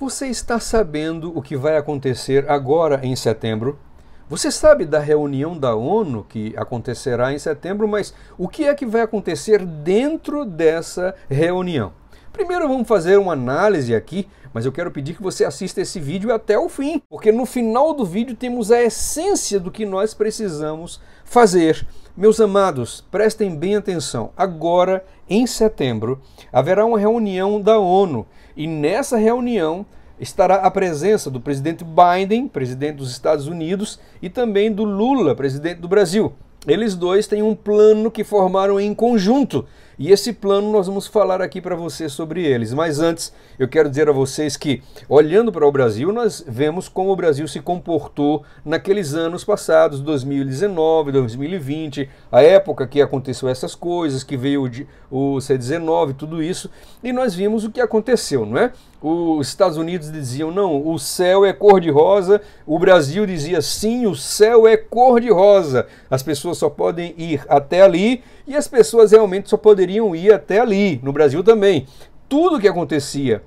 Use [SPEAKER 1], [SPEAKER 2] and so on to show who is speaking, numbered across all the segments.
[SPEAKER 1] Você está sabendo o que vai acontecer agora em setembro? Você sabe da reunião da ONU que acontecerá em setembro, mas o que é que vai acontecer dentro dessa reunião? Primeiro vamos fazer uma análise aqui, mas eu quero pedir que você assista esse vídeo até o fim, porque no final do vídeo temos a essência do que nós precisamos fazer meus amados, prestem bem atenção. Agora, em setembro, haverá uma reunião da ONU e nessa reunião estará a presença do presidente Biden, presidente dos Estados Unidos, e também do Lula, presidente do Brasil. Eles dois têm um plano que formaram em conjunto e esse plano nós vamos falar aqui para você sobre eles. Mas antes, eu quero dizer a vocês que, olhando para o Brasil, nós vemos como o Brasil se comportou naqueles anos passados, 2019, 2020, a época que aconteceu essas coisas, que veio o C19, tudo isso, e nós vimos o que aconteceu, não é? os Estados Unidos diziam não, o céu é cor-de-rosa, o Brasil dizia sim, o céu é cor-de-rosa. As pessoas só podem ir até ali e as pessoas realmente só poderiam ir até ali, no Brasil também. Tudo que acontecia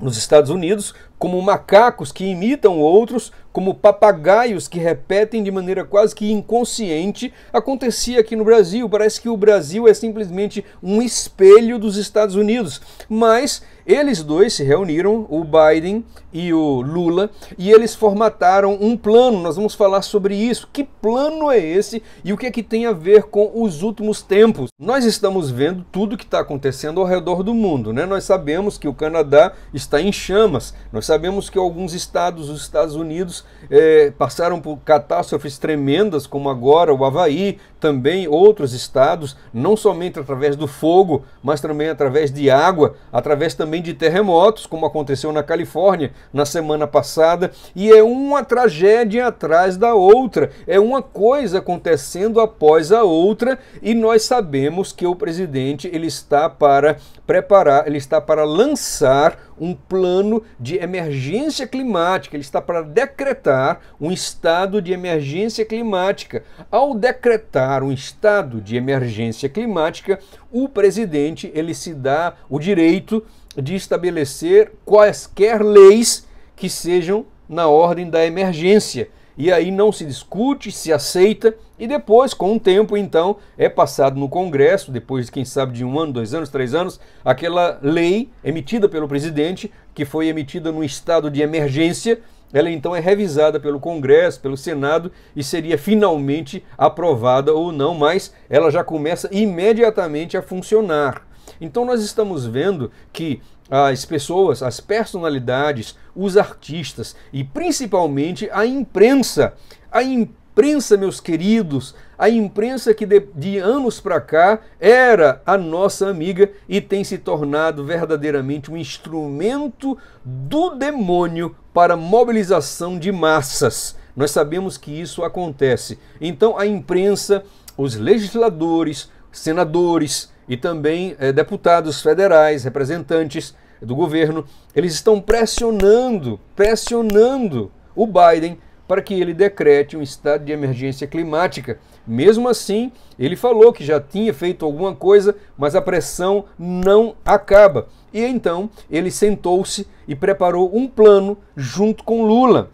[SPEAKER 1] nos Estados Unidos, como macacos que imitam outros, como papagaios que repetem de maneira quase que inconsciente, acontecia aqui no Brasil. Parece que o Brasil é simplesmente um espelho dos Estados Unidos. Mas eles dois se reuniram, o Biden e o Lula, e eles formataram um plano. Nós vamos falar sobre isso. Que plano é esse e o que é que tem a ver com os últimos tempos? Nós estamos vendo tudo que está acontecendo ao redor do mundo, né? Nós sabemos que o Canadá está em chamas, nós sabemos que alguns estados, os Estados Unidos, é, passaram por catástrofes tremendas, como agora o Havaí, também outros estados, não somente através do fogo, mas também através de água, através também de terremotos, como aconteceu na Califórnia na semana passada, e é uma tragédia atrás da outra, é uma coisa acontecendo após a outra, e nós sabemos que o presidente ele está para preparar, ele está para lançar um plano de emergência climática. Ele está para decretar um estado de emergência climática. Ao decretar um estado de emergência climática, o presidente ele se dá o direito de estabelecer quaisquer leis que sejam na ordem da emergência. E aí não se discute, se aceita e depois, com o tempo, então, é passado no Congresso, depois, de quem sabe, de um ano, dois anos, três anos, aquela lei emitida pelo presidente, que foi emitida no estado de emergência, ela então é revisada pelo Congresso, pelo Senado e seria finalmente aprovada ou não, mas ela já começa imediatamente a funcionar. Então nós estamos vendo que as pessoas, as personalidades, os artistas e principalmente a imprensa, a imprensa imprensa, meus queridos, a imprensa que de, de anos para cá era a nossa amiga e tem se tornado verdadeiramente um instrumento do demônio para mobilização de massas. Nós sabemos que isso acontece. Então, a imprensa, os legisladores, senadores e também é, deputados federais, representantes do governo, eles estão pressionando, pressionando o Biden para que ele decrete um estado de emergência climática. Mesmo assim, ele falou que já tinha feito alguma coisa, mas a pressão não acaba. E então ele sentou-se e preparou um plano junto com Lula.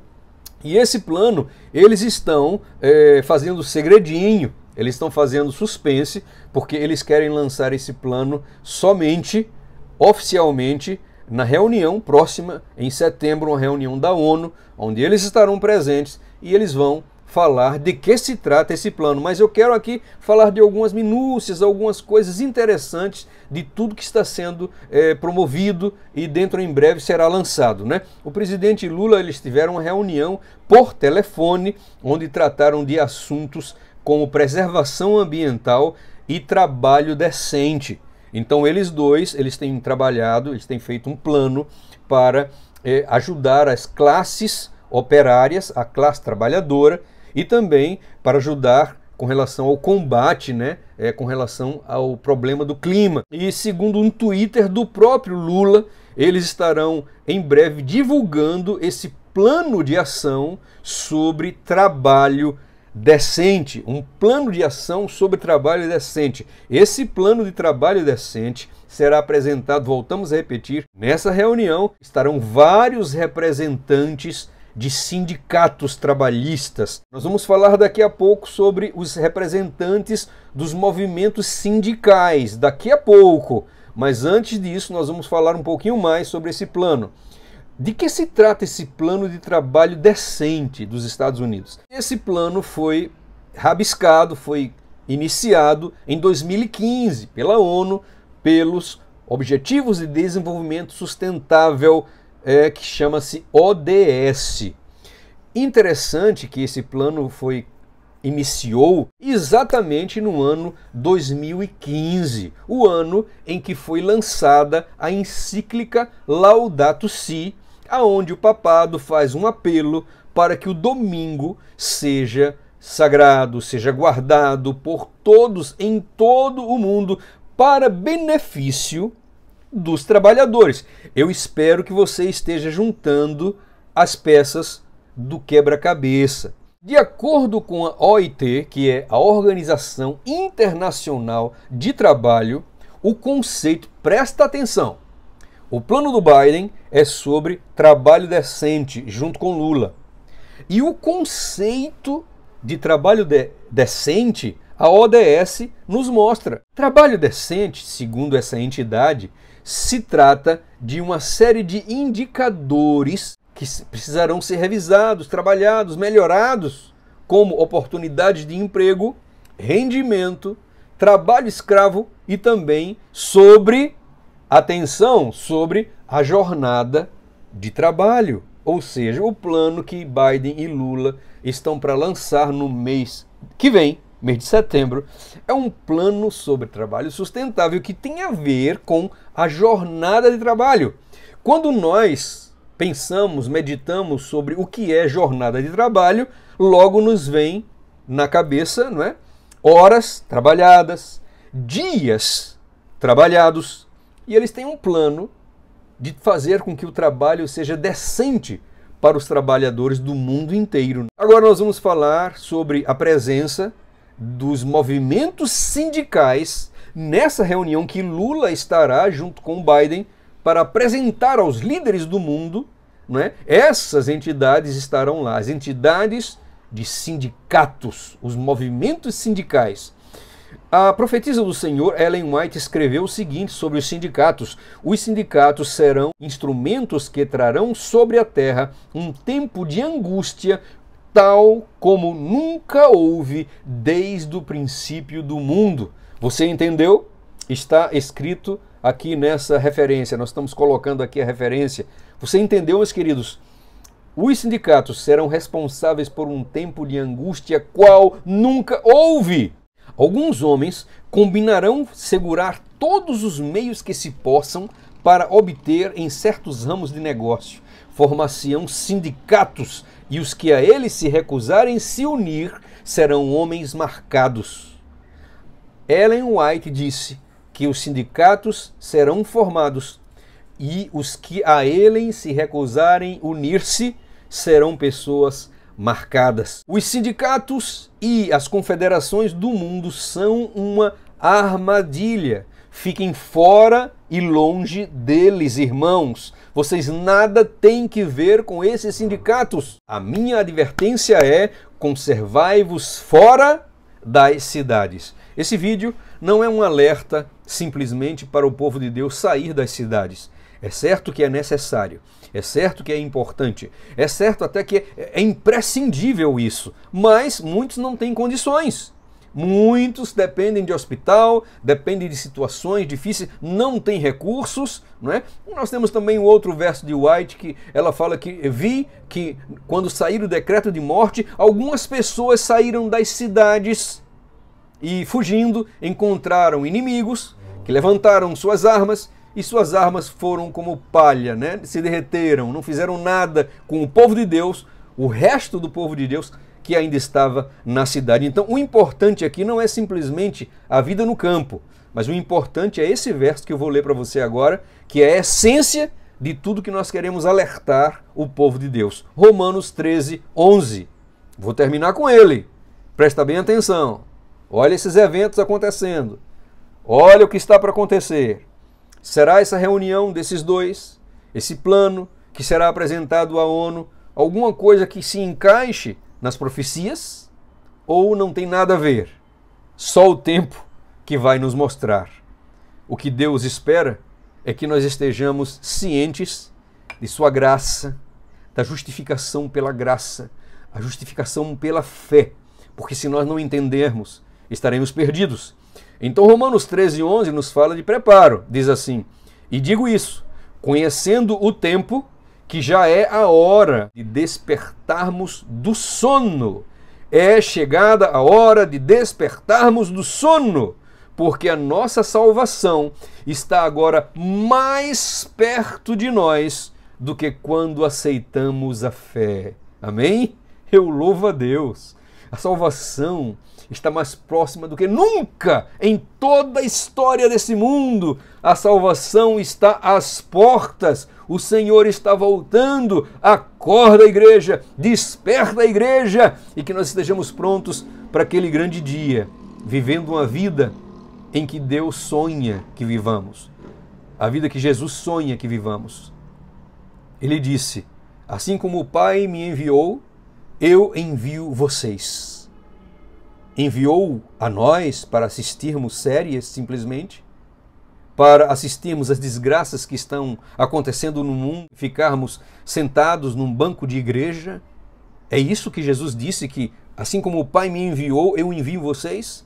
[SPEAKER 1] E esse plano eles estão é, fazendo segredinho, eles estão fazendo suspense, porque eles querem lançar esse plano somente, oficialmente, na reunião próxima, em setembro, uma reunião da ONU, onde eles estarão presentes e eles vão falar de que se trata esse plano. Mas eu quero aqui falar de algumas minúcias, algumas coisas interessantes de tudo que está sendo é, promovido e dentro em breve será lançado. Né? O presidente Lula, eles tiveram uma reunião por telefone, onde trataram de assuntos como preservação ambiental e trabalho decente. Então eles dois, eles têm trabalhado, eles têm feito um plano para eh, ajudar as classes operárias, a classe trabalhadora e também para ajudar com relação ao combate, né, é, com relação ao problema do clima. E segundo um Twitter do próprio Lula, eles estarão em breve divulgando esse plano de ação sobre trabalho decente, um plano de ação sobre trabalho decente. Esse plano de trabalho decente será apresentado, voltamos a repetir, nessa reunião estarão vários representantes de sindicatos trabalhistas. Nós vamos falar daqui a pouco sobre os representantes dos movimentos sindicais, daqui a pouco. Mas antes disso, nós vamos falar um pouquinho mais sobre esse plano. De que se trata esse plano de trabalho decente dos Estados Unidos? Esse plano foi rabiscado, foi iniciado em 2015 pela ONU, pelos Objetivos de Desenvolvimento Sustentável, é, que chama-se ODS. Interessante que esse plano foi iniciou exatamente no ano 2015, o ano em que foi lançada a encíclica Laudato Si, aonde o papado faz um apelo para que o domingo seja sagrado, seja guardado por todos em todo o mundo para benefício dos trabalhadores. Eu espero que você esteja juntando as peças do quebra-cabeça. De acordo com a OIT, que é a Organização Internacional de Trabalho, o conceito, presta atenção, o plano do Biden é sobre trabalho decente, junto com Lula. E o conceito de trabalho de decente, a ODS nos mostra. Trabalho decente, segundo essa entidade, se trata de uma série de indicadores que precisarão ser revisados, trabalhados, melhorados, como oportunidades de emprego, rendimento, trabalho escravo e também sobre atenção sobre a jornada de trabalho, ou seja, o plano que Biden e Lula estão para lançar no mês que vem, mês de setembro, é um plano sobre trabalho sustentável que tem a ver com a jornada de trabalho. Quando nós pensamos, meditamos sobre o que é jornada de trabalho, logo nos vem na cabeça, não é? Horas trabalhadas, dias trabalhados, e eles têm um plano de fazer com que o trabalho seja decente para os trabalhadores do mundo inteiro. Agora nós vamos falar sobre a presença dos movimentos sindicais nessa reunião que Lula estará junto com Biden para apresentar aos líderes do mundo, né? Essas entidades estarão lá, as entidades de sindicatos, os movimentos sindicais. A profetisa do Senhor, Ellen White, escreveu o seguinte sobre os sindicatos: Os sindicatos serão instrumentos que trarão sobre a terra um tempo de angústia tal como nunca houve desde o princípio do mundo. Você entendeu? Está escrito aqui nessa referência. Nós estamos colocando aqui a referência. Você entendeu, meus queridos? Os sindicatos serão responsáveis por um tempo de angústia qual nunca houve. Alguns homens combinarão segurar todos os meios que se possam para obter em certos ramos de negócio. formação se ão sindicatos e os que a eles se recusarem se unir serão homens marcados. Ellen White disse que os sindicatos serão formados e os que a Ellen se recusarem unir-se serão pessoas marcadas. Os sindicatos e as confederações do mundo são uma armadilha. Fiquem fora e longe deles, irmãos. Vocês nada têm que ver com esses sindicatos. A minha advertência é: conservai-vos fora das cidades. Esse vídeo não é um alerta simplesmente para o povo de Deus sair das cidades. É certo que é necessário, é certo que é importante, é certo até que é imprescindível isso, mas muitos não têm condições. Muitos dependem de hospital, dependem de situações difíceis, não têm recursos, não é? Nós temos também o outro verso de White que ela fala que vi que quando sair o decreto de morte, algumas pessoas saíram das cidades e fugindo encontraram inimigos que levantaram suas armas e suas armas foram como palha, né? Se derreteram, não fizeram nada com o povo de Deus, o resto do povo de Deus que ainda estava na cidade. Então, o importante aqui não é simplesmente a vida no campo, mas o importante é esse verso que eu vou ler para você agora, que é a essência de tudo que nós queremos alertar o povo de Deus. Romanos 13, 11. Vou terminar com ele. Presta bem atenção. Olha esses eventos acontecendo. Olha o que está para acontecer. Será essa reunião desses dois, esse plano que será apresentado à ONU, alguma coisa que se encaixe nas profecias ou não tem nada a ver? Só o tempo que vai nos mostrar. O que Deus espera é que nós estejamos cientes de Sua graça, da justificação pela graça, a justificação pela fé, porque se nós não entendermos, estaremos perdidos. Então Romanos 13, 11 nos fala de preparo. Diz assim, e digo isso, conhecendo o tempo, que já é a hora de despertarmos do sono. É chegada a hora de despertarmos do sono, porque a nossa salvação está agora mais perto de nós do que quando aceitamos a fé. Amém? Eu louvo a Deus a salvação está mais próxima do que nunca em toda a história desse mundo. A salvação está às portas. O Senhor está voltando. Acorda a igreja, desperta a igreja e que nós estejamos prontos para aquele grande dia, vivendo uma vida em que Deus sonha que vivamos. A vida que Jesus sonha que vivamos. Ele disse: Assim como o Pai me enviou, eu envio vocês. Enviou a nós para assistirmos séries simplesmente? Para assistirmos as desgraças que estão acontecendo no mundo, ficarmos sentados num banco de igreja? É isso que Jesus disse que, assim como o Pai me enviou, eu envio vocês?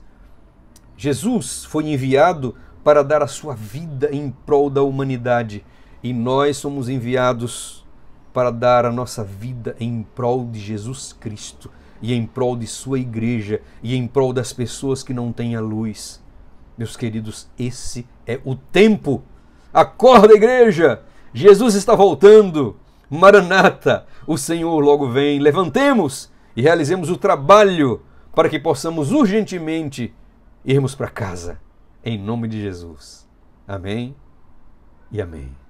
[SPEAKER 1] Jesus foi enviado para dar a sua vida em prol da humanidade e nós somos enviados para dar a nossa vida em prol de Jesus Cristo e em prol de Sua igreja e em prol das pessoas que não têm a luz. Meus queridos, esse é o tempo. Acorda, igreja! Jesus está voltando. Maranata, o Senhor logo vem. Levantemos e realizemos o trabalho para que possamos urgentemente irmos para casa. Em nome de Jesus. Amém e amém.